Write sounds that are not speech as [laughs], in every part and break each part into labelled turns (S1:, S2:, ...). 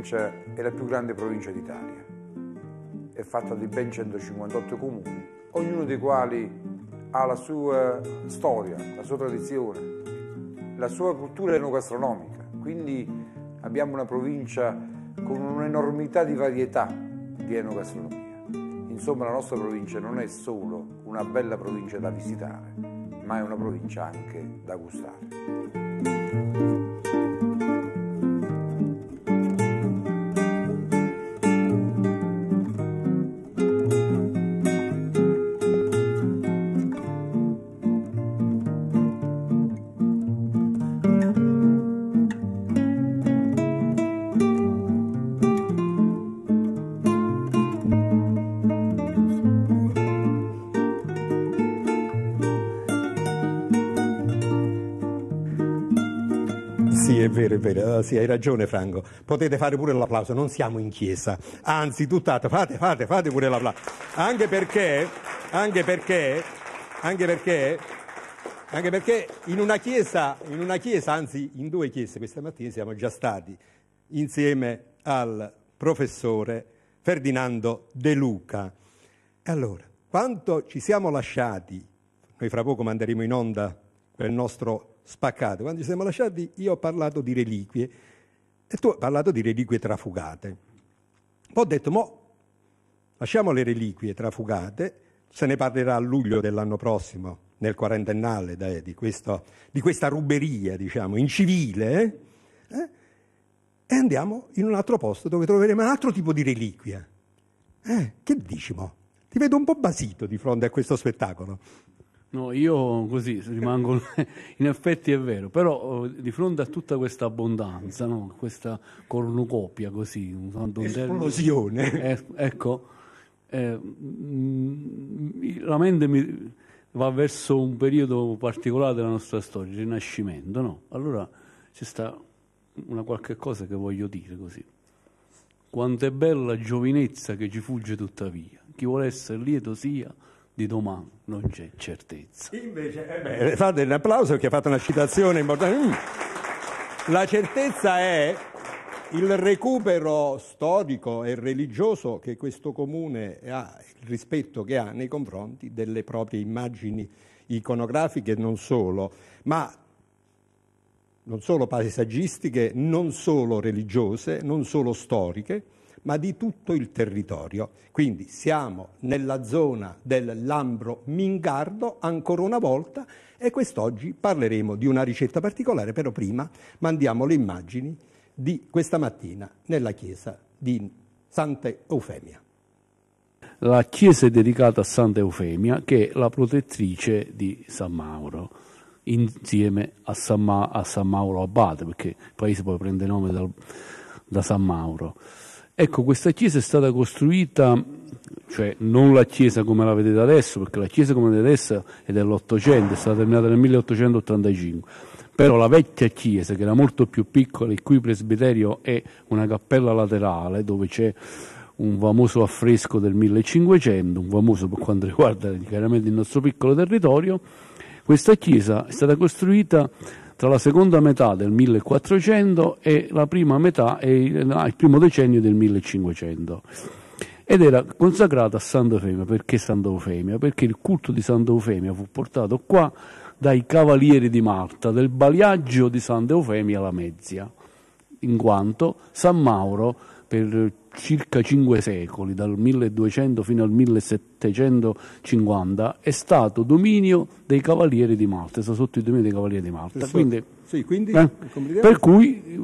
S1: provincia è la più grande provincia d'Italia. È fatta di ben 158 comuni, ognuno dei quali ha la sua storia, la sua tradizione, la sua cultura enogastronomica. Quindi abbiamo una provincia con un'enormità di varietà di enogastronomia. Insomma, la nostra provincia non è solo una bella provincia da visitare, ma è una provincia anche da gustare.
S2: è vero, è vero, eh, sì, hai ragione Franco. Potete fare pure l'applauso, non siamo in chiesa. Anzi, tutt'altro, fate, fate, fate pure l'applauso. Anche perché, anche perché, anche perché, anche perché in una chiesa, in una chiesa, anzi in due chiese, questa mattina siamo già stati insieme al professore Ferdinando De Luca. Allora, quanto ci siamo lasciati, noi fra poco manderemo in onda il nostro spaccate. Quando ci siamo lasciati io ho parlato di reliquie e tu hai parlato di reliquie trafugate. Poi ho detto, mo lasciamo le reliquie trafugate, se ne parlerà a luglio dell'anno prossimo, nel quarantennale dai, di, questo, di, questa ruberia, diciamo, incivile, eh? eh? e andiamo in un altro posto dove troveremo un altro tipo di reliquia. Eh, che dici mo? Ti vedo un po' basito di fronte a questo spettacolo.
S3: No, io così rimango, [laughs] in effetti è vero, però oh, di fronte a tutta questa abbondanza, no? questa cornucopia così, usando un esplosione, eh, ecco, eh, la mente mi va verso un periodo particolare della nostra storia, il Rinascimento, no? Allora c'è sta una qualche cosa che voglio dire così. Quanto è bella giovinezza che ci fugge tuttavia, chi vuole essere lieto sia di domani non c'è certezza.
S2: Invece, eh beh, eh, fate un applauso perché ha fatto una citazione importante. Mm. La certezza è il recupero storico e religioso che questo comune ha, il rispetto che ha nei confronti delle proprie immagini iconografiche non solo, ma non solo paesaggistiche, non solo religiose, non solo storiche, ma di tutto il territorio. Quindi siamo nella zona del Lambro Mingardo ancora una volta e quest'oggi parleremo di una ricetta particolare, però prima mandiamo le immagini di questa mattina nella chiesa di Santa Eufemia.
S3: La chiesa è dedicata a Santa Eufemia, che è la protettrice di San Mauro, insieme a San, Ma- a San Mauro Abate perché il paese poi prende nome dal, da San Mauro. Ecco, questa chiesa è stata costruita, cioè non la chiesa come la vedete adesso, perché la chiesa come la vedete adesso è dell'Ottocento, è stata terminata nel 1885, però la vecchia chiesa, che era molto più piccola, il cui presbiterio è una cappella laterale, dove c'è un famoso affresco del 1500, un famoso per quanto riguarda chiaramente il nostro piccolo territorio, questa chiesa è stata costruita tra la seconda metà del 1400 e la prima metà e il primo decennio del 1500 ed era consacrata a Sant'Eufemia. Perché Sant'Eufemia? Perché il culto di Sant'Eufemia fu portato qua dai cavalieri di Malta, del baliaggio di Sant'Eufemia alla Mezzia, in quanto San Mauro per circa cinque secoli, dal 1200 fino al 1750, è stato dominio dei Cavalieri di Malta, è stato sotto il dominio dei Cavalieri di Malta. Sì, quindi, sì, quindi eh, per cui eh,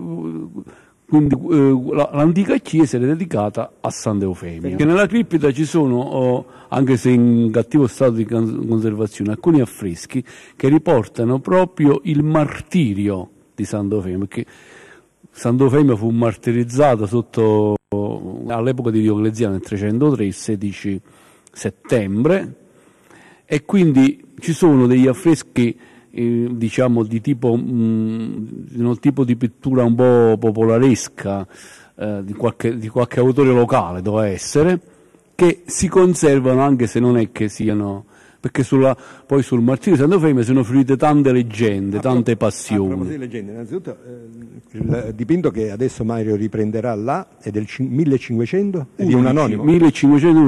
S3: quindi, eh, l'antica chiesa era dedicata a Sant'Eufemia. Perché nella cripta ci sono, oh, anche se in cattivo stato di conservazione, alcuni affreschi che riportano proprio il martirio di Sant'Eufemia, perché Sant'Eufemio fu martirizzato sotto, all'epoca di Diocleziano nel 303, il 16 settembre, e quindi ci sono degli affreschi eh, diciamo di tipo, mm, di un tipo di pittura un po' popolaresca, eh, di, qualche, di qualche autore locale doveva essere, che si conservano anche se non è che siano perché sulla, poi sul martirio di Santo Femme sono fluite tante leggende, ah, tante ah, passioni. A di
S2: leggende, innanzitutto eh, il dipinto che adesso Mario riprenderà là è del 1500 è di un anonimo. 1500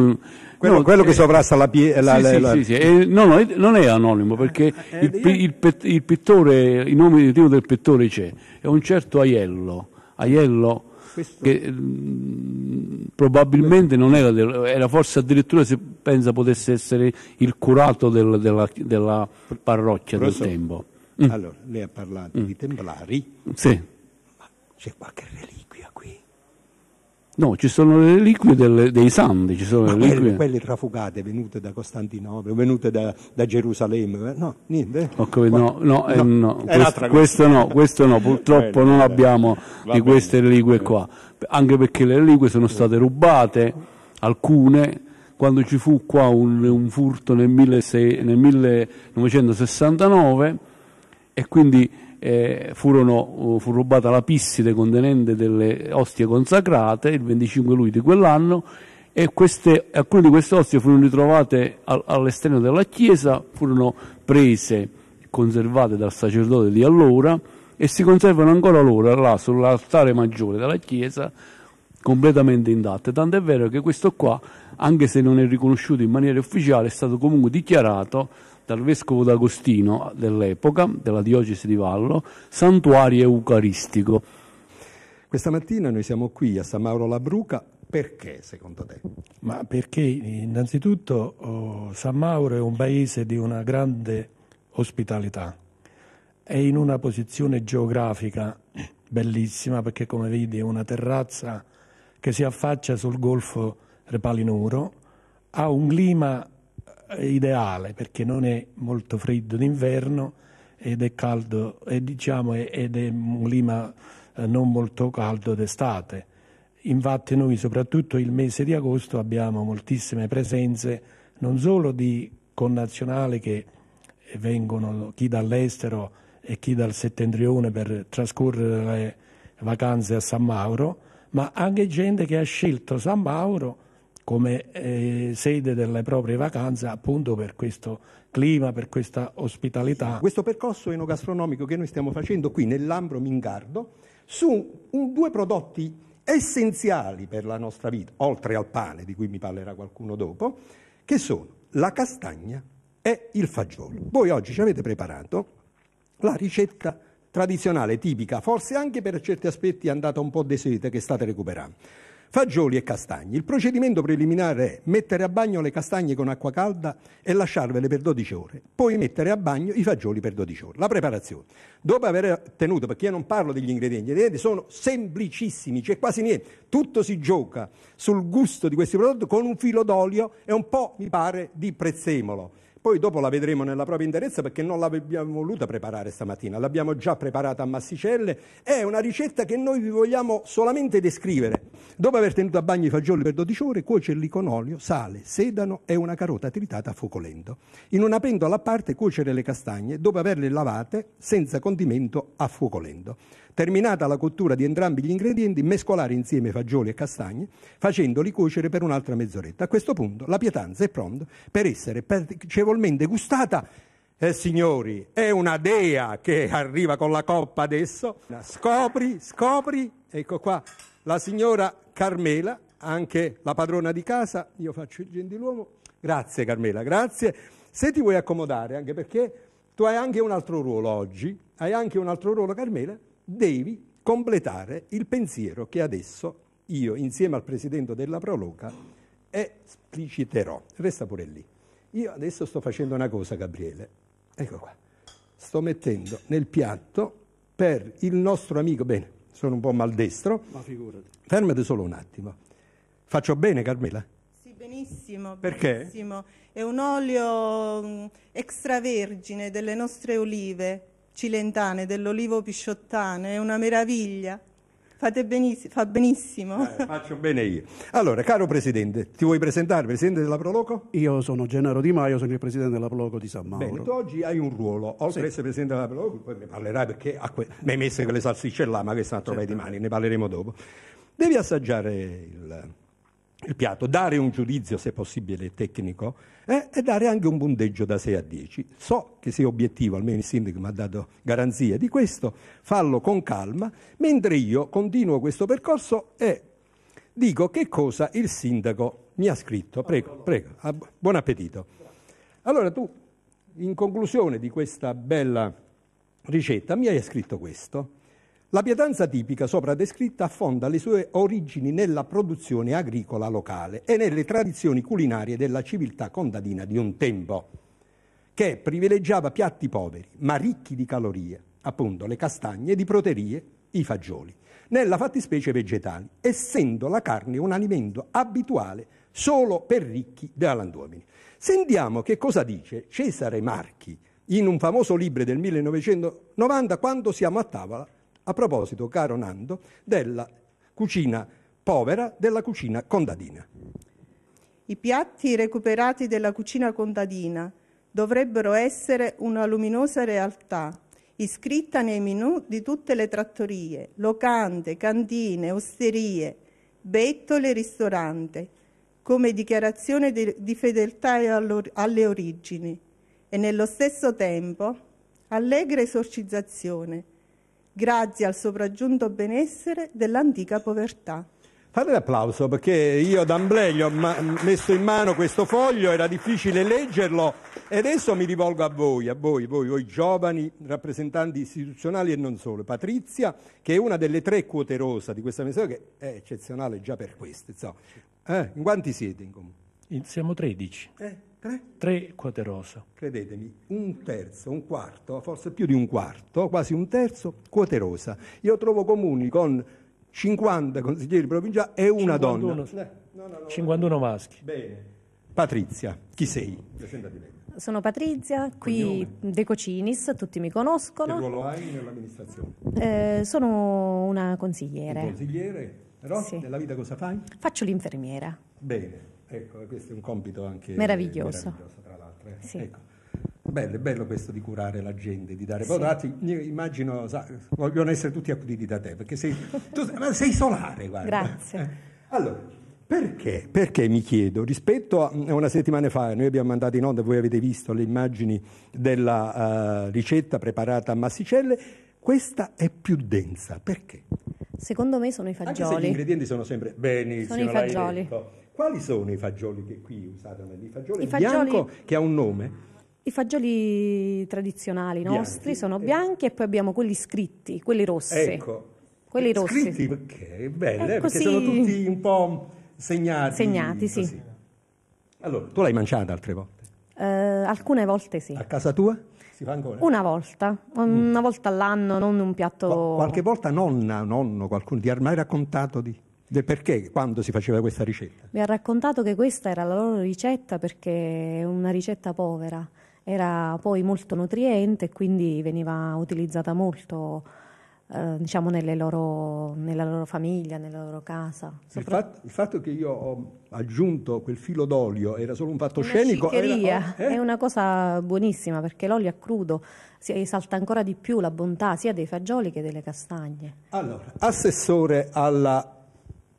S4: quello, no, quello che eh, sovrasta la, pie, la, sì, la, sì, Sì,
S3: eh, no, no, eh, non è anonimo perché ah, eh, il, eh. il, il, pittore, il nome del pittore c'è, è un certo Aiello, Aiello che mh, mm, probabilmente non era, del, era forse addirittura si pensa potesse essere il curato del, della, della, parrocchia
S2: Professor, del tempo. Mm. Allora, lei ha parlato mm. di templari, sì. ma c'è qualche reliquia
S3: No, ci sono le reliquie dei santi, ci sono le reliquie. Quelle,
S2: quelle trafugate venute da Costantinopoli, venute da, da Gerusalemme, eh? no, niente. Okay, no, no, eh, no.
S3: Questo, questo, no, questo no, purtroppo bene, non bene. abbiamo Va di queste bene, reliquie qua, anche perché le reliquie sono state rubate, alcune, quando ci fu qua un, un furto nel, 16, nel 1969 e quindi eh, furono, uh, fu rubata la pisside contenente delle ostie consacrate il 25 luglio di quell'anno e queste, alcune di queste ostie furono ritrovate all'esterno della chiesa, furono prese, conservate dal sacerdote di allora e si conservano ancora loro là sull'altare maggiore della chiesa completamente intatte, Tanto è vero che questo qua, anche se non è riconosciuto in maniera ufficiale, è stato comunque dichiarato dal vescovo d'Agostino dell'epoca, della diocesi di Vallo, santuario eucaristico.
S2: Questa mattina noi siamo qui a San Mauro la Bruca perché secondo te? Ma perché
S4: innanzitutto oh, San Mauro è un paese di una grande ospitalità, è in una posizione geografica bellissima perché come vedi è una terrazza che si affaccia sul golfo Repalinuro, ha un clima ideale perché non è molto freddo d'inverno ed è caldo e diciamo ed è un clima eh, non molto caldo d'estate. Infatti noi soprattutto il mese di agosto abbiamo moltissime presenze non solo di connazionali che vengono chi dall'estero e chi dal settentrione per trascorrere le vacanze a San Mauro, ma anche gente che ha scelto San Mauro come eh, sede delle proprie vacanze appunto per questo clima, per questa ospitalità.
S2: Questo percorso enogastronomico che noi stiamo facendo qui nell'Ambro Mingardo su un, due prodotti essenziali per la nostra vita, oltre al pane di cui mi parlerà qualcuno dopo, che sono la castagna e il fagiolo. Voi oggi ci avete preparato la ricetta tradizionale, tipica, forse anche per certi aspetti è andata un po' deserta che state recuperando. Fagioli e castagne. Il procedimento preliminare è mettere a bagno le castagne con acqua calda e lasciarvele per 12 ore, poi mettere a bagno i fagioli per 12 ore. La preparazione. Dopo aver tenuto, perché io non parlo degli ingredienti, gli ingredienti sono semplicissimi, c'è quasi niente, tutto si gioca sul gusto di questi prodotti con un filo d'olio e un po', mi pare, di prezzemolo poi dopo la vedremo nella propria interezza perché non l'abbiamo voluta preparare stamattina, l'abbiamo già preparata a Massicelle, è una ricetta che noi vi vogliamo solamente descrivere. Dopo aver tenuto a bagno i fagioli per 12 ore, cuocerli con olio, sale, sedano e una carota tritata a fuoco lento. In una pentola a parte cuocere le castagne, dopo averle lavate senza condimento a fuoco lento. Terminata la cottura di entrambi gli ingredienti, mescolare insieme fagioli e castagne, facendoli cuocere per un'altra mezz'oretta. A questo punto la pietanza è pronta per essere piacevolmente piacevolmente gustata. Eh, signori, è una dea che arriva con la coppa adesso. Scopri, scopri, ecco qua la signora Carmela, anche la padrona di casa, io faccio il gentiluomo. Grazie Carmela, grazie. Se ti vuoi accomodare, anche perché tu hai anche un altro ruolo oggi, hai anche un altro ruolo Carmela, devi completare il pensiero che adesso io, insieme al presidente della Proloca, espliciterò. Resta pure lì. Io adesso sto facendo una cosa, Gabriele. Ecco qua. Sto mettendo nel piatto per il nostro amico, bene, sono un po' maldestro. Ma figurati. Fermate solo un attimo. Faccio bene, Carmela?
S5: Sì,
S6: benissimo. Perché? Benissimo. È un olio mm, extravergine delle nostre olive cilentane, dell'olivo pisciottane, è una meraviglia. Fate benissimo, fa benissimo. Eh,
S2: faccio bene io.
S5: Allora, caro Presidente, ti vuoi presentare, Presidente della Proloco? Io sono Gennaro Di Maio, sono il Presidente della Proloco di San Mauro. Bene, tu oggi hai un ruolo,
S2: oltre sì. ad essere Presidente della Proloco, poi mi parlerai perché que- mi hai messo quelle salsicce là, ma questa è una trova di certo. mani, ne parleremo dopo. Devi assaggiare il il piatto, dare un giudizio, se possibile, tecnico eh, e dare anche un punteggio da 6 a 10. So che sei obiettivo, almeno il sindaco mi ha dato garanzia di questo, fallo con calma, mentre io continuo questo percorso e dico che cosa il sindaco mi ha scritto. Prego, prego, buon appetito. Allora tu, in conclusione di questa bella ricetta, mi hai scritto questo. La pietanza tipica sopra descritta affonda le sue origini nella produzione agricola locale e nelle tradizioni culinarie della civiltà contadina di un tempo, che privilegiava piatti poveri ma ricchi di calorie, appunto le castagne, di proterie, i fagioli, nella fattispecie vegetali, essendo la carne un alimento abituale solo per ricchi galantuomini. Sentiamo che cosa dice Cesare Marchi in un famoso libro del 1990 quando siamo a tavola a proposito, caro Nando, della cucina povera, della cucina contadina.
S6: I piatti recuperati della cucina contadina dovrebbero essere una luminosa realtà iscritta nei menù di tutte le trattorie, locande, cantine, osterie, bettole e ristoranti, come dichiarazione di fedeltà alle origini e nello stesso tempo allegra esorcizzazione grazie al sopraggiunto benessere dell'antica povertà.
S2: Fate l'applauso perché io ad d'ambleglio ho messo in mano questo foglio, era difficile leggerlo e adesso mi rivolgo a voi, a voi, voi, voi giovani rappresentanti istituzionali e non solo. Patrizia, che è una delle tre quote rosa di questa missione, che è eccezionale già per questo. Eh, in quanti siete in comune? Siamo 13.
S4: Eh? Tre?
S2: Tre quote rosa. Credetemi, un terzo, un quarto, forse più di un quarto, quasi un terzo, quote rosa. Io trovo comuni con 50 consiglieri provinciali e una 51. donna.
S4: Eh, no, no, no,
S2: 51 maschi. Bene. Patrizia, chi sei?
S7: Sono Patrizia, qui De Cocinis, tutti mi conoscono. Che
S2: ruolo hai nell'amministrazione?
S7: Eh, sono una consigliere. Un
S2: consigliere? Però sì. nella vita cosa fai? Faccio l'infermiera. Bene. Ecco, questo è un compito anche meraviglioso, meraviglioso tra
S4: l'altro. Eh. Sì.
S2: Ecco. Bello, bello questo di curare la gente, di dare sì. Io immagino, sa, vogliono essere tutti accuditi da te, perché sei, tu, sei solare, guarda. Grazie. Eh. Allora, perché? Perché mi chiedo, rispetto a una settimana fa, noi abbiamo mandato in onda, voi avete visto le immagini della uh, ricetta preparata a Massicelle, questa è più densa, perché?
S7: Secondo me sono i fagioli. Anche se gli
S2: ingredienti sono sempre benissimo, sono i fagioli. Detto quali sono i fagioli che qui usarono? Il fagiolo I fagioli... bianco che ha un nome?
S7: I fagioli tradizionali nostri bianchi. sono eh. bianchi e poi abbiamo quelli scritti, quelli rossi. Ecco,
S2: quelli eh, rossi. Scritti perché? Belle, eh, perché sono tutti un po' segnati. Segnati, così. sì. Allora, tu l'hai mangiata altre volte?
S7: Eh, alcune volte sì. A
S2: casa tua? Si fa ancora?
S7: Una volta, mm. una mm. volta all'anno, non un piatto... Qualche
S2: volta nonna, nonno, qualcuno ti ha mai raccontato di del perché, quando si faceva questa ricetta.
S7: Mi ha raccontato che questa era la loro ricetta perché è una ricetta povera, era poi molto nutriente e quindi veniva utilizzata molto eh, diciamo loro, nella loro famiglia, nella loro casa. Sopra... Il,
S2: fatto, il, fatto, che io ho aggiunto quel filo d'olio era solo un fatto una scenico. Era, oh,
S7: eh? È una cosa buonissima perché l'olio a crudo esalta ancora di più la bontà sia dei fagioli che delle castagne.
S2: Allora, assessore alla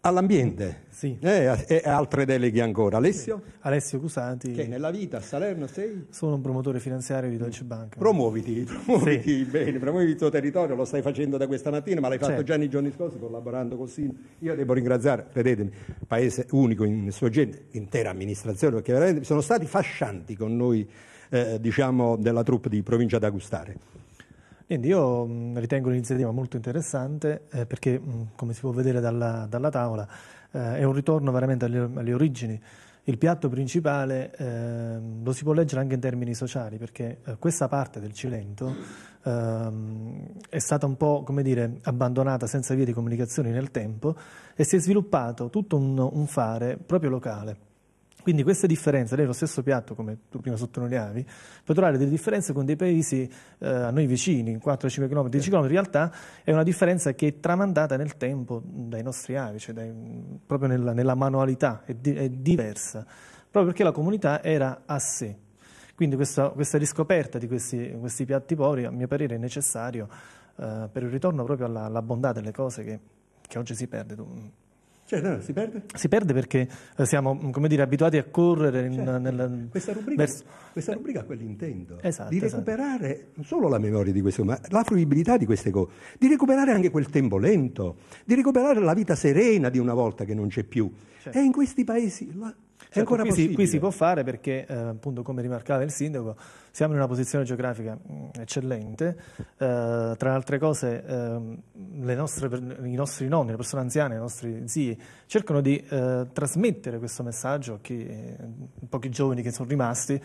S2: all'ambiente sì. Eh, e, e, altre deleghe ancora. Alessio?
S8: Alessio Cusanti. Che nella vita a Salerno sei? Sono un promotore finanziario di Deutsche Bank.
S2: Promuoviti, promuoviti sì. bene, promuoviti il tuo territorio, lo stai facendo da questa mattina, ma l'hai fatto certo. già
S8: nei giorni scorsi collaborando
S2: con Sino. Io devo ringraziare, credetemi, paese unico in suo genere, intera amministrazione, perché veramente sono stati fascianti con noi, eh, diciamo, della troupe di Provincia da gustare.
S8: Quindi io mm, ritengo l'iniziativa molto interessante eh, perché, mm, come si può vedere dalla, dalla tavola, eh, è un ritorno veramente alle, alle origini. Il piatto principale eh, lo si può leggere anche in termini sociali perché eh, questa parte del Cilento ehm, è stata un po' come dire abbandonata senza vie di comunicazione nel tempo e si è sviluppato tutto un, un fare proprio locale quindi queste differenze, lei lo stesso piatto, come tu prima sottolineavi, puoi trovare delle differenze con dei paesi eh, a noi vicini, 4-5 km, 10 km, in realtà è una differenza che è tramandata nel tempo dai nostri avi, cioè dai, proprio nella, nella manualità, è, di, è, diversa, proprio perché la comunità era a sé. Quindi questa, questa riscoperta di questi, questi, piatti poveri, a mio parere, è necessario eh, per il ritorno proprio alla, alla, bondà delle cose che, che oggi si perde. Cioè, no, si perde? Si perde perché eh, siamo, mm, come dire, abituati a correre in, certo. Cioè, nella... questa, rubrica, Vers... questa rubrica ha quell'intento esatto, di esatto.
S2: recuperare esatto. non solo la memoria di queste cose, ma la fruibilità di queste cose, di recuperare anche quel tempo lento, di recuperare
S8: la vita serena di una volta che non c'è più.
S2: Certo. E in questi paesi là, certo, è ancora qui possibile. Si,
S8: qui si può fare perché, eh, appunto, come rimarcava il sindaco, siamo in una posizione geografica mm, eccellente, eh, tra altre cose eh, nostre, i nostri nonni, le persone anziane, i nostri zii cercano di eh, trasmettere questo messaggio a chi, eh, pochi giovani che sono rimasti,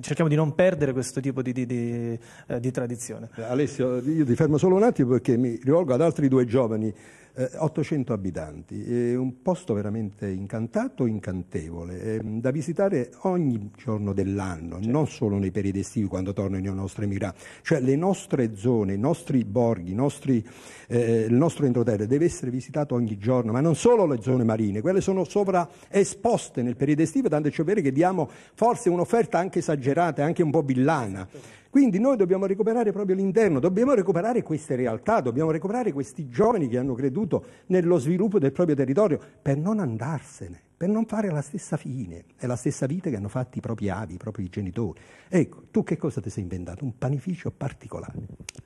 S8: cerchiamo di non perdere questo tipo di, di, di, eh, di tradizione.
S2: Eh, Alessio, io ti fermo solo un attimo perché mi rivolgo ad altri due giovani. 800 abitanti, è un posto veramente incantato, incantevole, ehm, da visitare ogni giorno dell'anno, certo. non solo nei periodi ed estivi quando tornano i nostri immigrati. Cioè le nostre zone, i nostri borghi, i nostri, eh, il nostro entroterra deve essere visitato ogni giorno, ma non solo le zone marine, quelle sono sovraesposte nel periodo estivo, tanto c'è vero che diamo forse un'offerta anche esagerata, anche un po' villana. Quindi noi dobbiamo recuperare proprio l'interno, dobbiamo recuperare queste realtà, dobbiamo recuperare questi giovani che hanno creduto nello sviluppo del proprio territorio per non andarsene per non fare la stessa fine e la stessa vita che hanno fatto i propri avi, i propri genitori. Ecco, tu che cosa ti sei inventato? Un panificio particolare.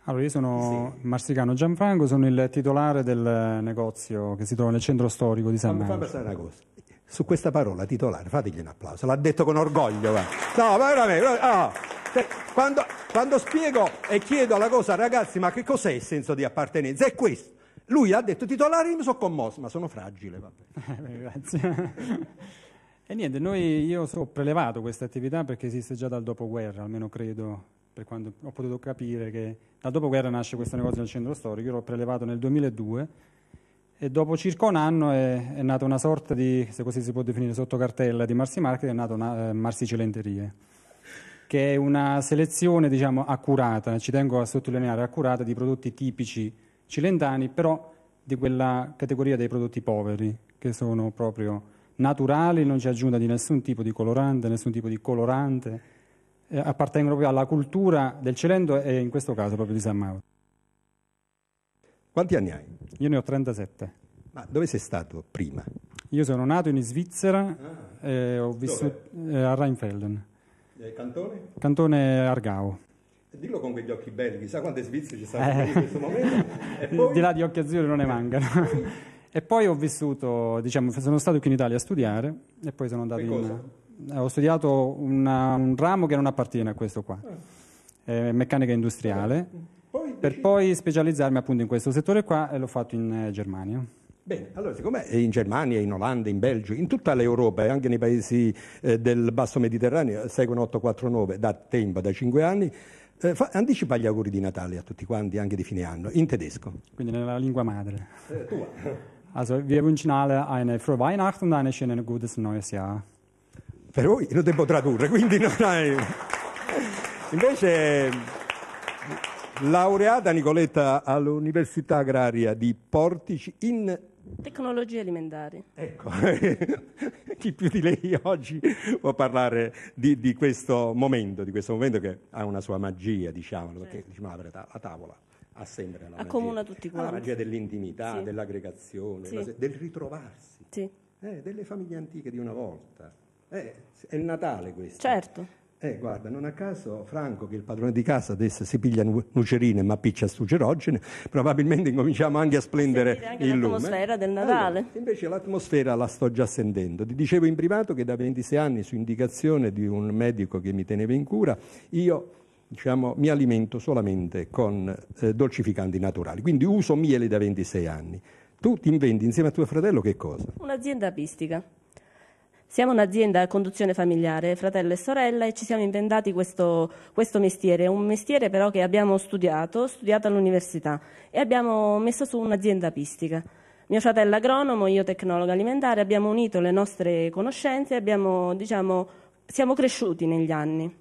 S1: Allora, io sono sì. Marsicano Gianfranco, sono il titolare del negozio che si trova nel centro storico di San Marco. Fammi pensare una cosa. Su questa parola titolare, fategli un applauso,
S2: l'ha detto con orgoglio. Va. No, veramente. Oh. Quando, quando spiego e chiedo alla cosa, ragazzi, ma che cos'è il senso di appartenenza? È questo. Lui ha detto titolare, io mi
S1: sono commosso, ma sono fragile. Vabbè.
S6: [laughs] Eh, grazie.
S1: e niente, noi, io ho prelevato questa attività perché esiste già dal dopoguerra, almeno credo, per quanto ho potuto capire che dal dopoguerra nasce questo negozio nel centro storico, io l'ho prelevato nel 2002 e dopo circa un anno è, è, nata una sorta di, se così si può definire, sottocartella di Marsi Market, è nata una, eh, Marsi Celenterie, che è una selezione diciamo, accurata, ci tengo a sottolineare accurata, di prodotti tipici cilentani, però di quella categoria dei prodotti poveri, che sono proprio naturali, non c'è aggiunta di nessun tipo di colorante, nessun tipo di colorante, eh, appartengono proprio alla cultura del Cilento e in questo caso proprio di San Mauro. Quanti anni hai? Io ne ho 37.
S2: Ma dove sei stato prima?
S1: Io sono nato in Svizzera, ah, eh, ho vissuto eh, a Rheinfelden. E cantone? Cantone Argao.
S2: Dillo con quegli occhi belli, chissà quante svizzere ci stanno eh. in questo momento. [laughs] Poi... Di là di occhi azzurri non ne mancano.
S1: e poi ho vissuto, diciamo, sono stato qui in Italia a studiare e poi sono andato in... Eh, ho studiato una, un ramo che non appartiene a questo qua, ah. eh, meccanica industriale, poi per decidi... poi specializzarmi appunto in questo settore qua e l'ho fatto in eh, Germania.
S2: Bene, allora siccome
S1: in Germania, in Olanda, in Belgio, in tutta l'Europa e anche nei paesi eh,
S2: del basso Mediterraneo seguono 849 da tempo, da 5 anni, eh, fa, anticipa gli auguri di Natale a tutti quanti, anche di fine anno, in tedesco.
S1: Quindi nella lingua madre. Eh, Also, wir wünschen alle eine frohe Weihnacht und ein schönes gutes neues Jahr. Per voi lo devo tradurre, quindi non hai... Invece,
S2: laureata Nicoletta all'Università Agraria di Portici in
S9: Tecnologie alimentari. Ecco, [laughs]
S2: chi più di lei oggi può parlare di, di, questo momento, di questo momento che ha una sua magia, diciamolo, perché certo. diciamo, la, la tavola ha sempre una Accomuna magia. tutti ah, quanti. La magia dell'intimità, sì. dell'aggregazione, sì. La, del ritrovarsi. Sì. Eh, delle famiglie antiche di una volta. Eh, è il Natale questo. Certo. Eh, guarda, non a caso Franco, che è il padrone di casa, adesso si piglia nucerine ma piccia sugerogene, probabilmente incominciamo anche a splendere anche il lume. l'atmosfera
S9: del Natale.
S2: Allora, invece l'atmosfera la sto già sentendo. Ti dicevo in privato che da 26 anni, su indicazione di un medico che mi teneva in cura, io diciamo, mi alimento solamente con eh, dolcificanti naturali, quindi uso miele da 26 anni. Tu ti inventi insieme a tuo fratello che cosa?
S9: Un'azienda apistica. Siamo un'azienda a conduzione familiare, fratello e sorella, e ci siamo inventati questo, questo mestiere, un mestiere però che abbiamo studiato, studiato all'università, e abbiamo messo su un'azienda pistica. Mio fratello agronomo, io tecnologo alimentare, abbiamo unito le nostre conoscenze e abbiamo, diciamo, siamo cresciuti negli anni.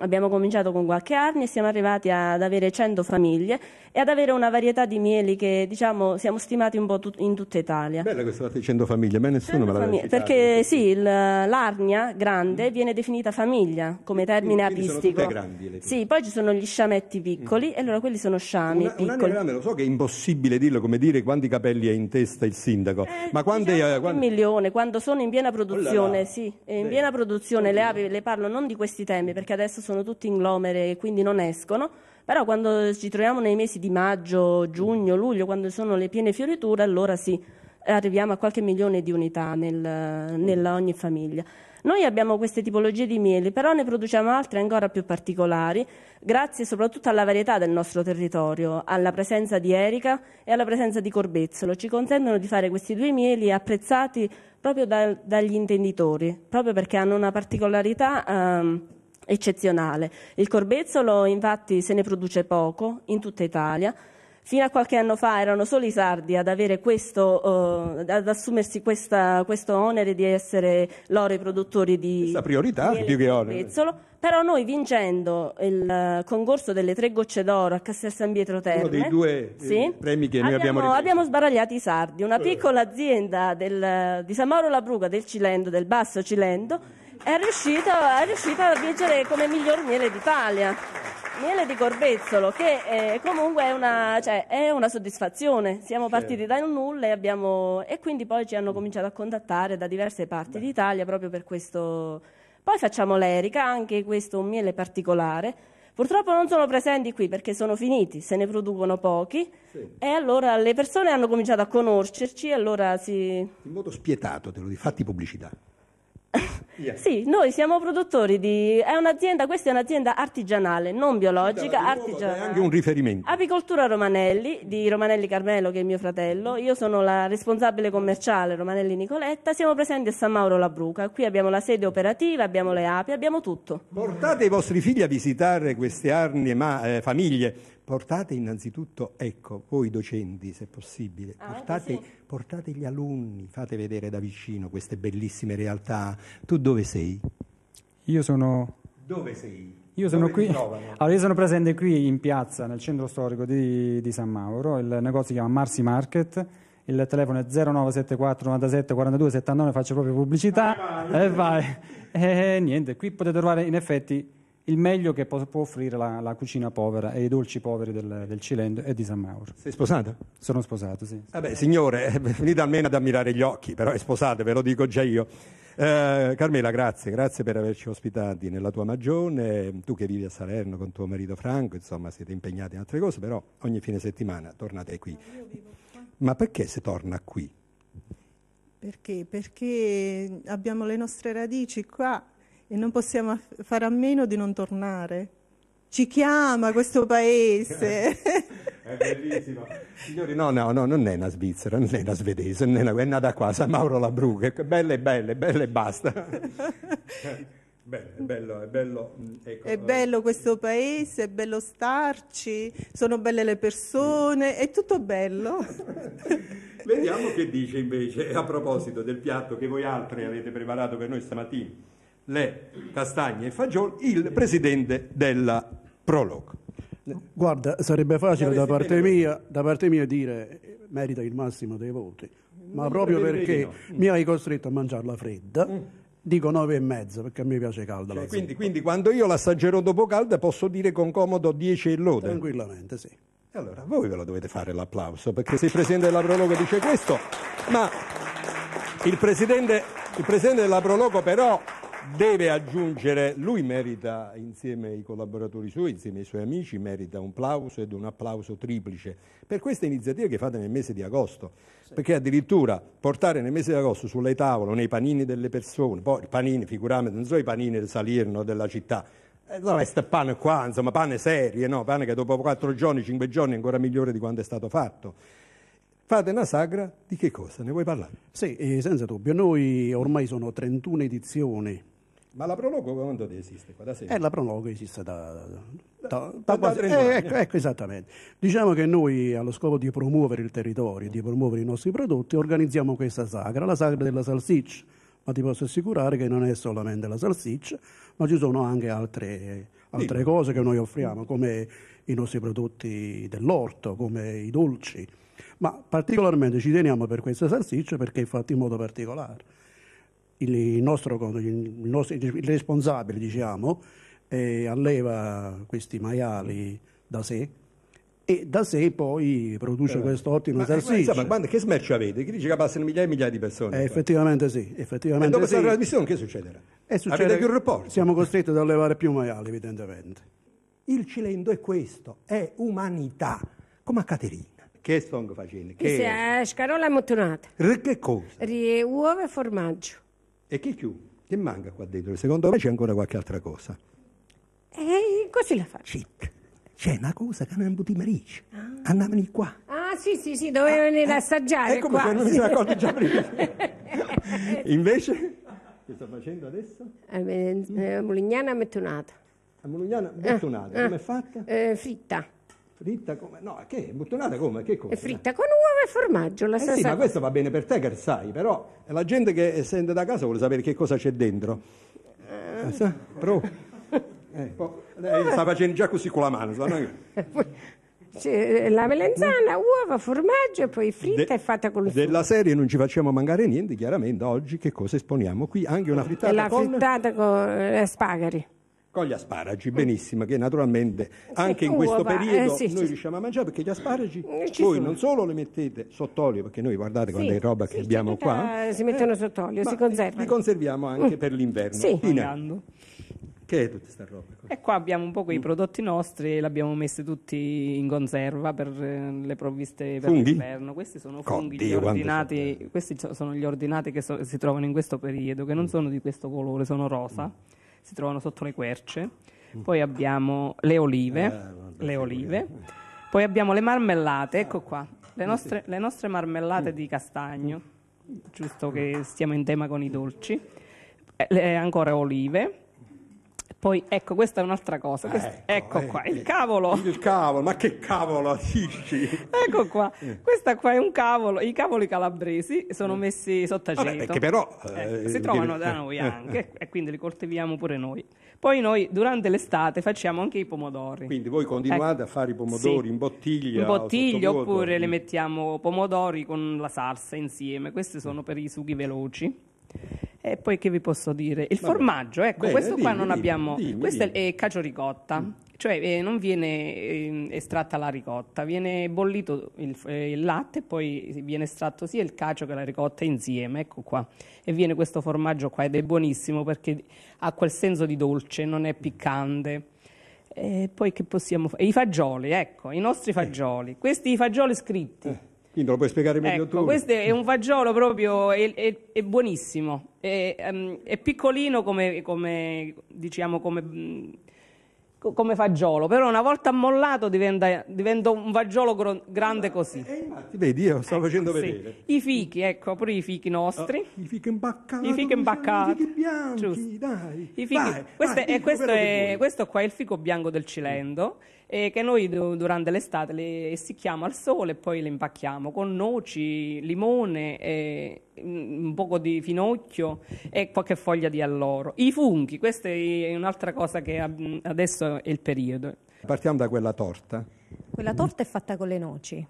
S9: Abbiamo cominciato con qualche arnia e siamo arrivati ad avere 100 famiglie e ad avere una varietà di mieli che diciamo siamo stimati un po' tut- in tutta Italia. Bella
S2: questa data di 100 famiglie, a me nessuno me l'ha famiglie, Perché
S9: sì, il, l'arnia grande mm. viene definita famiglia come termine Quindi apistico. Grandi, sì, poi ci sono gli sciametti piccoli mm. e allora quelli sono sciami una, piccoli. Un grande,
S2: lo so che è impossibile dirlo come dire quanti capelli ha in testa il sindaco, eh, ma quanti... diciamo eh, quando... un
S9: milione, quando sono in piena produzione, oh là là. sì, in Beh. piena produzione le api le parlo non di questi temi perché adesso sono sono tutti inglomere e quindi non escono, però quando ci troviamo nei mesi di maggio, giugno, luglio, quando sono le piene fioriture, allora sì, arriviamo a qualche milione di unità nel, nella ogni famiglia. Noi abbiamo queste tipologie di mieli, però ne produciamo altre ancora più particolari, grazie soprattutto alla varietà del nostro territorio, alla presenza di erica e alla presenza di corbezzolo. Ci consentono di fare questi due mieli apprezzati proprio da, dagli intenditori, proprio perché hanno una particolarità. Ehm, eccezionale. Il corbezzolo infatti se ne produce poco in tutta Italia. Fino a qualche anno fa erano solo i sardi ad, questo, eh, ad assumersi questa, questo onere di essere loro i produttori di, questa priorità, di più che corbezzolo. Onere. Però noi vincendo il concorso delle tre gocce d'oro a Castel San Pietro Terme, uno dei due eh, sì, premi
S2: che noi abbiamo, abbiamo, abbiamo
S9: sbaragliato i sardi, una piccola azienda del, di Samaro Labruga del Cilento, del Basso Cilendo è riuscita, è riuscita a vincere come miglior miele d'Italia. Miele di Corbezzolo, che eh, comunque è una, cioè, è una, soddisfazione. Siamo partiti da nulla e, abbiamo... e, quindi poi ci hanno cominciato a contattare da diverse parti Beh. d'Italia proprio per questo. Poi facciamo l'erica, anche questo è un miele particolare. Purtroppo non sono presenti qui perché sono finiti, se ne producono pochi sì. e allora le persone hanno cominciato a conoscerci allora si... In modo
S2: spietato, te lo dico, fatti pubblicità.
S9: Yeah. [laughs] Sì, noi siamo produttori di... È un'azienda, questa è un'azienda artigianale, non biologica, nuovo, artigianale. È anche un riferimento. Apicoltura Romanelli, di Romanelli Carmelo, che è mio fratello. Io sono la responsabile commerciale, Romanelli Nicoletta. Siamo presenti a San Mauro La Bruca. Qui abbiamo la sede operativa, abbiamo le api, abbiamo tutto.
S2: Portate i vostri figli a visitare queste arnie, ma, eh, famiglie, portate innanzitutto, ecco, voi docenti se possibile, ah, ecco, portate, sì. portate, gli alunni, fate vedere da vicino queste bellissime realtà. Tu dove sei?
S1: Io sono...
S2: Dove sei? Io sono, qui, [laughs] allora
S1: io sono presente qui in piazza, nel centro storico di, di San Mauro, il negozio si chiama Marcy Market, il telefono è 0974 97 42 79, faccio proprio pubblicità ah, vai, e vai. E niente, qui potete trovare in effetti il meglio che può, può offrire la, la, cucina povera e i dolci poveri del, del Cilento e di San Mauro. Sei sposata? Sono sposato, sì. Vabbè,
S2: signore, eh, [laughs] venite almeno ad ammirare gli occhi, però è sposata, ve lo dico già io. Eh, Carmela, grazie, grazie per averci ospitati nella tua magione. Tu che vivi a Salerno con tuo marito Franco, insomma, siete impegnati in altre cose, però ogni fine settimana tornate qui. Ma perché si torna qui?
S6: Perché? Perché abbiamo le nostre radici qua e non possiamo fare a meno di non tornare. Ci chiama questo paese. [laughs] è bellissimo.
S2: Signori, no, no, no, non è una svizzera, non è una svedese, non è, una, è nata qua, San Mauro Labrughe. Brughe, belle, belle, belle e basta. [laughs] Bene, bello, è bello, mm, ecco,
S6: è eh. bello questo paese, è bello starci, sono belle le persone, è tutto bello.
S2: [laughs] Vediamo che dice invece a proposito del piatto che voi altri avete preparato per noi stamattina le castagne e i fagioli il presidente della Prolog.
S5: Guarda, sarebbe facile da parte, mia, da parte mia dire eh, merita il massimo dei voti, mm, ma proprio perché mm. mi hai costretto a mangiarla fredda. Mm. Dico nove e mezzo perché a me piace calda. Cioè, quindi, quindi, quando io l'assaggerò dopo calda posso dire con comodo 10 e lode.
S2: Tranquillamente, sì. E allora voi ve lo dovete fare l'applauso perché se il presidente della Prologo dice questo, ma il presidente, il presidente della Prologo però deve aggiungere, lui merita insieme ai collaboratori suoi, insieme ai suoi amici, merita un plauso ed un applauso triplice per questa iniziativa che fate nel mese di agosto, sì. perché addirittura portare nel mese di agosto sulle tavole, nei panini delle persone, poi panini, figuramente, non so i panini del Salirno, della città, eh, No, questo pane qua, insomma, pane serie, no? pane che dopo 4 giorni, 5 giorni è ancora migliore di quanto è stato fatto. Fate una sagra di che cosa?
S5: Ne vuoi parlare? Sì, eh, senza dubbio. Noi ormai sono 31 edizioni
S2: ma la prologo quando esiste? Qua, da sempre? Eh, la
S5: prologo esiste
S2: da, da, da, da quasi... eh, ecco, ecco,
S5: esattamente. Diciamo che noi, allo scopo di promuovere il territorio, di promuovere i nostri prodotti, organizziamo questa sagra, la sagra della salsiccia. Ma ti posso assicurare che non è solamente la salsiccia, ma ci sono anche altre, altre cose che noi offriamo, come i nostri prodotti dell'orto, come i dolci. Ma particolarmente ci teniamo per questa salsiccia perché è fatta in modo particolare il nostro, il nostro il responsabile, diciamo, eh, alleva questi maiali da sé e da sé poi produce eh, questo ottimo eh, esercizio.
S2: Ma, ma che smercio avete? Che dice che passano migliaia e migliaia di persone. Eh,
S5: effettivamente sì. Effettivamente e dopo sì. questa
S2: trasmissione che succederà? Eh, succede avete più
S5: rapporti. Siamo costretti ad allevare più maiali, evidentemente.
S2: Il Cilento è questo, è umanità,
S5: come a Caterina. Che stongo facendo? Che... Sì,
S2: eh, scarola mottonata. Che cosa?
S7: Rie, uova e formaggio.
S2: E chi più? Che manca qua dentro? Secondo me c'è ancora qualche altra cosa.
S7: E così la faccio. Shit.
S2: C'è una cosa che non è merici. Ah. Andavano qua.
S7: Ah, sì, sì, sì, doveva ah, venire ah, assaggiare. Ecco qua. perché non mi sono
S2: accorto già
S9: prima. [laughs] Invece,
S2: che sto facendo adesso?
S9: Eh, eh, Mulignana mettonata. La Mulignana bottonata, ah, come è ah. fatta? Eh, fritta. Fritta come? No, che? Buttonata come? Che cosa? È fritta con uova e formaggio. La eh salsa... sì, ma questo
S2: va bene per te che sai, però la gente che sente da casa vuole sapere che cosa c'è dentro. Eh, sa, eh, lei eh. sta facendo già così con la mano. Sa, no?
S7: C'è eh, eh, la melanzana, uova, formaggio e poi fritta
S2: De, e fatta con il sugo. Della serie non ci facciamo mancare niente, chiaramente oggi che cosa esponiamo qui? Anche una frittata, e la
S7: frittata con, con
S2: eh, spagari con gli asparagi, mm. benissimo, che naturalmente anche in questo eh, periodo noi riusciamo a mangiare perché gli asparagi eh, voi non solo li mettete sott'olio, perché noi guardate quante è roba che abbiamo qua, eh, si mettono sott'olio, si conservano. Li
S10: conserviamo anche per l'inverno. Sì. Che è tutta questa roba? Ecco. E qua abbiamo un po' quei mm. prodotti nostri, e li abbiamo messi tutti in conserva per le provviste per funghi? l'inverno. Questi sono funghi, Oddio, gli ordinati, questi sono gli ordinati che so, si trovano in questo periodo, che non mm. sono di questo colore, sono rosa. Mm si trovano sotto le querce, mm. poi abbiamo le olive, eh, vabbè, le olive. poi abbiamo le marmellate, ecco ah. qua, le nostre, le nostre marmellate mm. di castagno, mm. giusto che stiamo in tema con i dolci, eh, le, ancora olive, poi, ecco, questa è un'altra cosa. Ah, ecco, ecco eh, qua, il cavolo. Il cavolo,
S2: ma che cavolo [laughs] dici?
S10: ecco qua, eh. questa qua è un cavolo. I cavoli calabresi sono eh. messi sotto sottaceto. Che però... Eh, eh si trovano da eh. noi anche e quindi li coltiviamo pure noi. Poi noi durante l'estate facciamo anche i pomodori. Quindi voi continuate ecco. a fare i pomodori sì. in
S2: bottiglia? In bottiglia oppure le mm.
S10: mettiamo pomodori con la salsa insieme. Questi sono per i sughi veloci. E poi che vi posso dire? Il Vabbè. formaggio, ecco, Bene, questo qua non dimmi, abbiamo. Dimmi, questo è eh, cacio ricotta. Mm. Cioè eh, non viene eh, estratta la ricotta, viene bollito il, eh, il latte, poi viene estratto sia il cacio che la ricotta insieme, ecco qua. E viene questo formaggio qua ed è buonissimo perché ha quel senso di dolce, non è piccante. E poi che possiamo fare? I fagioli, ecco, i nostri fagioli. Questi fagioli scritti eh. Quindi lo puoi spiegare meglio ecco, tu. Questo è un fagiolo proprio, è, è, è buonissimo, è, ehm, è, piccolino come, come diciamo come, come, fagiolo, però una volta ammollato diventa, diventa un fagiolo gro- grande ah, così. Eh, infatti,
S2: vedi, io sto ecco, facendo vedere.
S10: Sì. I fichi, ecco, pure i fichi nostri. Oh, I fichi imbaccati. I fichi imbaccati. I
S2: fichi bianchi, Giusto. dai. I fichi. Vai,
S10: questo, vai, fico, questo, questo, qua è il fico bianco del Cilento. Mm e che noi durante l'estate le essicchiamo al sole e poi le impacchiamo con noci, limone, mm, un poco di finocchio e qualche foglia di alloro. I funghi, questa è un'altra cosa che adesso è il periodo. Partiamo da quella torta.
S7: Quella torta è fatta con le noci.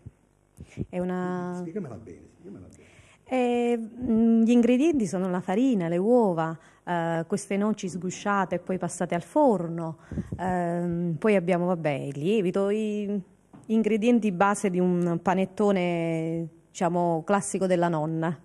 S7: È una... Spiegamela
S10: bene, spiegamela bene.
S7: E, mm, gli ingredienti sono la farina, le uova, eh, queste noci sgusciate e poi passate al forno, eh, poi abbiamo vabbè, il lievito, gli ingredienti base di un panettone diciamo, classico della nonna.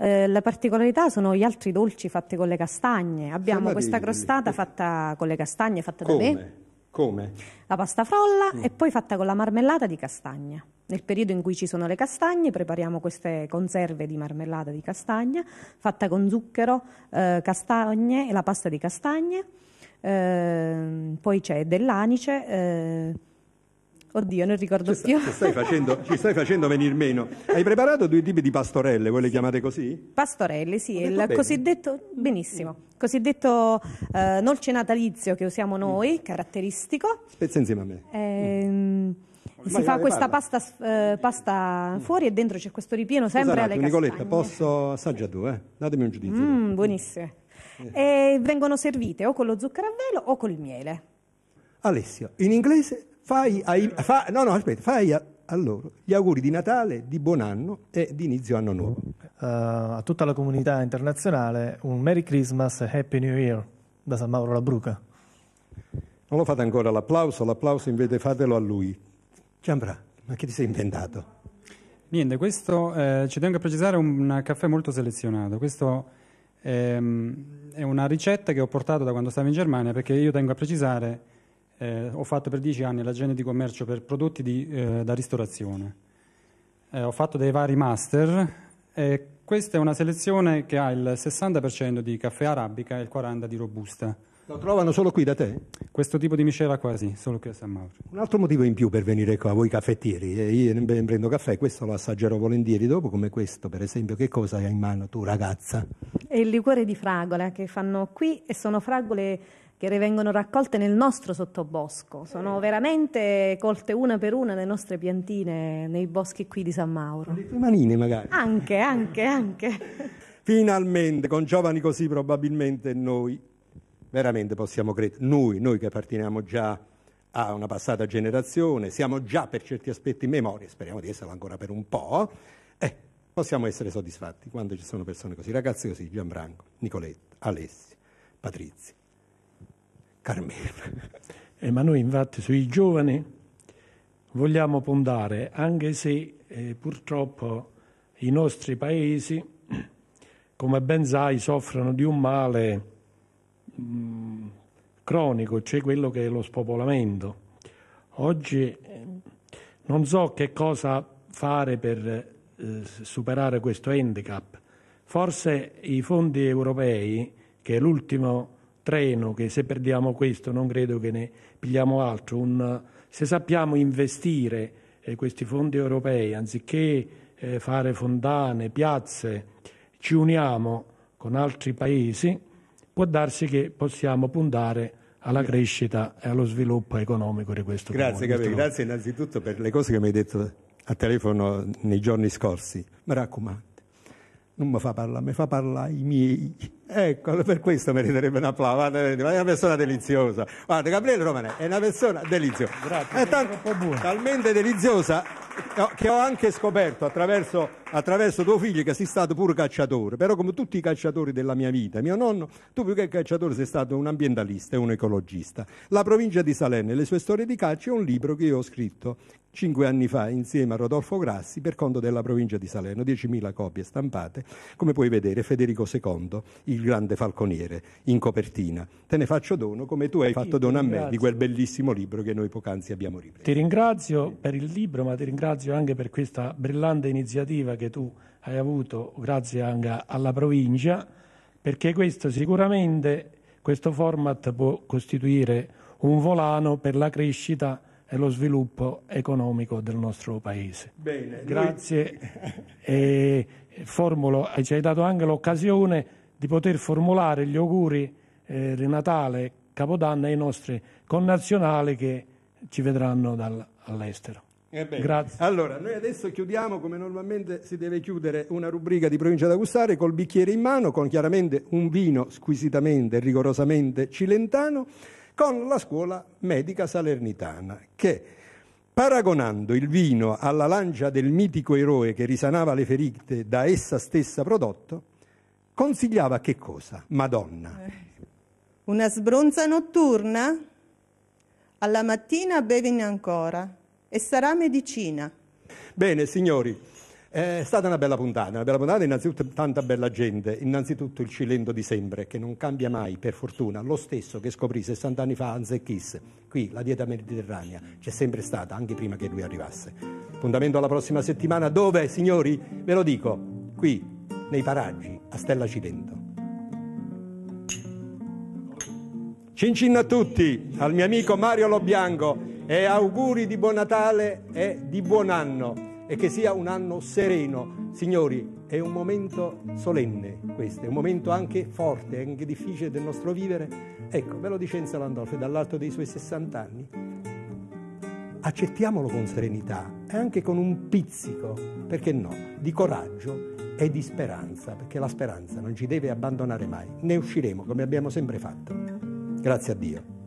S7: Eh, la particolarità sono gli altri dolci fatti con le castagne. Abbiamo questa crostata fatta con le castagne, fatta Come? da me. Come? La pasta frolla mm. e poi fatta con la marmellata di castagna. Nel periodo in cui ci sono le castagne prepariamo queste conserve di marmellata di castagna fatta con zucchero, eh, castagne e la pasta di castagne, eh, poi c'è dell'anice. Eh, Oddio, non ricordo ci più. ci, stai
S2: facendo, ci stai, facendo, venir meno. Hai preparato due tipi di pastorelle, vuoi le chiamate così?
S7: Pastorelle, sì, il bene. cosiddetto, benissimo, cosiddetto eh, nolce natalizio che usiamo noi, mm. caratteristico.
S2: Spezza insieme a me.
S7: Ehm... Mm si fa questa pasta, eh, pasta, mm. fuori e dentro c'è questo ripieno sempre Scusate, alle Nicoletta, castagne.
S2: posso assaggiare due? Eh? Datemi un giudizio.
S7: Mm, buonissime. Eh. vengono servite o con lo zucchero a velo o col miele.
S2: Alessio, in inglese fai ai... Fa, no, no, aspetta, fai a, a loro gli auguri di Natale, di buon anno e di inizio anno nuovo.
S8: Uh, a tutta la comunità internazionale un Merry Christmas e Happy New Year da San Mauro La Bruca.
S2: Non lo fate ancora l'applauso, l'applauso invece fatelo a lui.
S1: Giambra, ma che ti sei inventato? Niente, questo eh, ci tengo a precisare un caffè molto selezionato. Questo ehm, è una ricetta che ho portato da quando stavo in Germania perché io tengo a precisare, eh, ho fatto per dieci anni l'agente di commercio per prodotti di, eh, da ristorazione. Eh, ho fatto dei vari master questa è una selezione che ha il 60% di caffè arabica e il 40% di robusta. Lo trovano solo qui da te? Questo tipo di miscela quasi, solo qui a San Mauro. Un altro motivo in più
S2: per venire qua, voi caffettieri, eh, io ne prendo caffè, questo lo assaggerò volentieri dopo, come questo per esempio, che cosa hai in mano tu ragazza?
S7: È il liquore di fragola che fanno qui e sono fragole che vengono raccolte nel nostro sottobosco. Sono eh. veramente colte una per una le nostre piantine nei boschi qui di San Mauro. Le tue manine magari. Anche, anche, anche.
S2: [laughs] Finalmente, con giovani così probabilmente noi veramente possiamo credere, noi, noi che apparteniamo già a una passata generazione, siamo già per certi aspetti in memoria, speriamo di esserlo ancora per un po', eh, possiamo essere soddisfatti quando ci sono persone così, ragazzi così, Gianfranco, Nicoletta, Alessi, Patrizia,
S4: Carmela. [laughs] Eh, ma noi infatti sui giovani vogliamo puntare, anche se eh, purtroppo i nostri paesi, [clears throat] come ben sai, soffrono di un male Mm, cronico, cioè quello che è lo spopolamento. Oggi eh, non so che cosa fare per eh, superare questo handicap. Forse i fondi europei, che è l'ultimo treno, che se perdiamo questo non credo che ne pigliamo altro, un, se sappiamo investire eh, questi fondi europei anziché eh, fare fontane, piazze, ci uniamo con altri paesi può darsi che possiamo puntare alla crescita e allo sviluppo economico di questo grazie, comune. Gabriele,
S2: grazie innanzitutto per le cose che mi hai detto a telefono nei giorni scorsi. Mi raccomando, non mi fa parlare, mi fa parlare i miei. Ecco, per questo meriterebbe un applauso. è una persona deliziosa. Guarda, Gabriele Romanè è una persona deliziosa. Grazie, è, tanto, è talmente deliziosa che ho anche scoperto attraverso, attraverso tuo figlio che sei stato pure cacciatore, però come tutti i cacciatori della mia vita, mio nonno, tu più che cacciatore sei stato un ambientalista e un ecologista. La provincia di Salerno e le sue storie di caccia è un libro che io ho scritto, cinque anni fa insieme a Rodolfo Grassi per conto della provincia di Salerno, 10.000 copie stampate, come puoi vedere Federico II, il grande falconiere, in copertina. Te ne faccio dono come tu hai fatto dono a me di quel bellissimo libro che noi poc'anzi abbiamo ripreso.
S4: Ti ringrazio per il libro, ma ti ringrazio anche per questa brillante iniziativa che tu hai avuto grazie anche alla provincia, perché questo sicuramente, questo format può costituire un volano per la crescita e lo sviluppo economico del nostro paese. Bene, grazie noi... e formulo, eh, ci hai dato anche l'occasione di poter formulare gli auguri eh, di Natale, Capodanno ai nostri connazionali che ci vedranno dall'estero.
S2: Ebbene. Eh grazie. Allora, noi adesso chiudiamo come normalmente si deve chiudere una rubrica di provincia da gustare col bicchiere in mano, con chiaramente un vino squisitamente, e rigorosamente cilentano con la scuola medica salernitana che, paragonando il vino alla lancia del mitico eroe che risanava le ferite da essa stessa prodotto, consigliava che cosa? Madonna. Eh,
S6: una sbronza notturna? Alla mattina bevine ancora e sarà medicina.
S2: Bene, signori. È stata una bella puntata, una bella puntata innanzitutto tanta bella gente, innanzitutto il Cilento di sempre che non cambia mai per fortuna, lo stesso che scoprì 60 anni fa Anzechis, qui la dieta mediterranea c'è sempre stata anche prima che lui arrivasse. Appuntamento alla prossima settimana dove, signori, ve lo dico, qui nei paraggi a Stella Cilento. Cin cin a tutti, al mio amico Mario Lobianco e auguri di buon Natale e di buon anno e che sia un anno sereno. Signori, è un momento solenne questo, è un momento anche forte, anche difficile del nostro vivere. Ecco, ve lo dice Enzo Landolfi dall'alto dei suoi 60 anni. Accettiamolo con serenità e anche con un pizzico, perché no, di coraggio e di speranza, perché la speranza non ci deve abbandonare mai. Ne usciremo come abbiamo sempre fatto. Grazie a Dio.